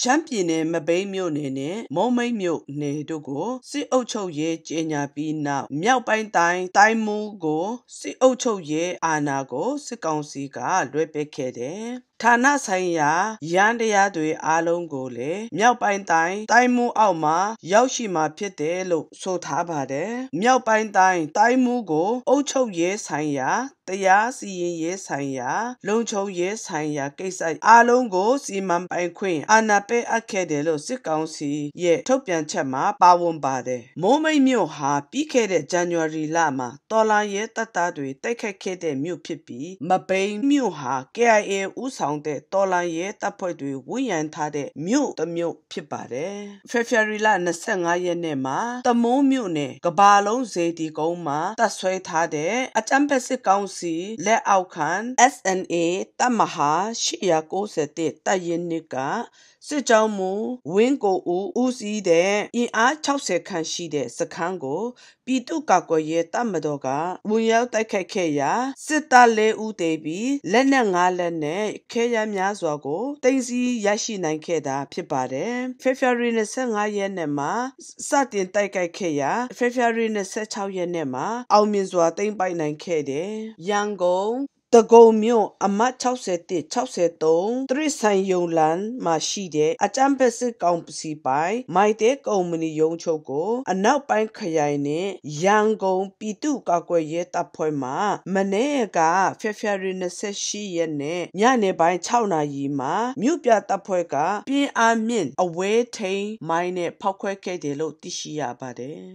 ရှမ်းပြည်နယ်မဘိမ်းမြို့နယ်နဲ့မုံးမိတ်မြို့နယ်တို့ကိုစစ်အုပ်ချုပ်ရေးကြေညာပြီးနောက်မြောက်ပိုင်းတိုင်းတိုင်းမှူးကိုစစ်အုပ်ချုပ်ရေးအာဏာကိုစစ်ကောင်စီကလွှဲပေးခဲ့တယ်ဌာနဆိုင်ရာ ရန်တရားတွေအားလုံးကိုလည်းမြောက်ပိုင်းတိုင်းတိုင်းမှုအောက်မှာရောက်ရှိမှာဖြစ်တယ်လို့ဆိုထားပါတယ်။မြောက်ပိုင်းတိုင်းတိုင်းမှုကိုအုပ်ချုပ်ရေးဆိုင်ရာတရားစီရင်ရေးဆိုင်ရာ လုံခြုံရေးဆိုင်ရာကိစ္စအားလုံးကိုစီမံပိုင်ခွင့်အာဏာပေးအပ်ခဲ့တယ်လို့စစ်ကောင်စီရဲ့ထုတ်ပြန်ချက်မှာပါဝင်ပါတယ်။မိုးမိတ်မြို့ဟာပြီးခဲ့တဲ့ဇန်နဝါရီလမှာတော်လာရဲတပ်သားတွေတိုက်ခတ်ခဲ့တဲ့မြို့ဖြစ်ပြီးမပိန်မြို့ဟာ KIA ဦးဆောင်ဆောင်တဲ့တော်လန်ရဲတပ်ဖွဲ့တွေဝန်ရံထားတဲ့မြို့တစ်မြို့ဖြစ်ပါတယ်။ February လ25ရက်နေ့မှာတမုံမြို့နယ်ကဘာလုံးစေတီကုန်းမှာတပ်ဆွဲထားတဲ့အကြံဖက်စစ်ကောင်စီလက်အောက်ခံ SNA တပ်မဟာ191တပ်ရင်းနှစ်ကစစ်ကြောင်းမူဝင်းကိုဦးဦးစီးတဲ့အင်အား60ခန့်ရှိတဲ့စခန်းကိုပြည်သူ့ကာကွယ်ရေးတပ်မတော်ကဝန်ရောက်တိုက်ခိုက်ခဲ့ရာစစ်သား၄ဦးသေပြီးလက်နက်၅လက်နဲ့ခဲခဲရမ်းများစွာကိုသိသိရရှိနိုင်ခဲ့တာဖြစ်ပါတယ်။ February 25ရက်နေ့မှာစတင်တိုက်ခိုက်ခဲ့ရာ February 26ရက်နေ့မှာအောင်မြင်စွာသိမ်းပိုက်နိုင်ခဲ့တယ်။ရန်ကုန်တကုံမြို့ အမတ်61 63တရဆိုင်ယုံလန်မှာရှိတဲ့အချမ်ပစစ်ကောင်စီပိုင် မိုက်တဲ့ကုမ္ပဏီယုံချုပ်ကို အနောက်ပိုင်းခရိုင်နဲ့ရန်ကုန်ပြည်သူ့ကာကွယ်ရေးတပ်ဖွဲ့မှမနေ့ကဖေဖော်ဝါရီ28ရက်နေ့ညနေပိုင်း6နာရီမှာမြို့ပြတပ်ဖွဲ့ကပြင်းအားမြင့်အဝဲထိန်မိုင်းနဲ့ဖောက်ခွဲခဲ့တယ်လို့သိရှိရပါတယ်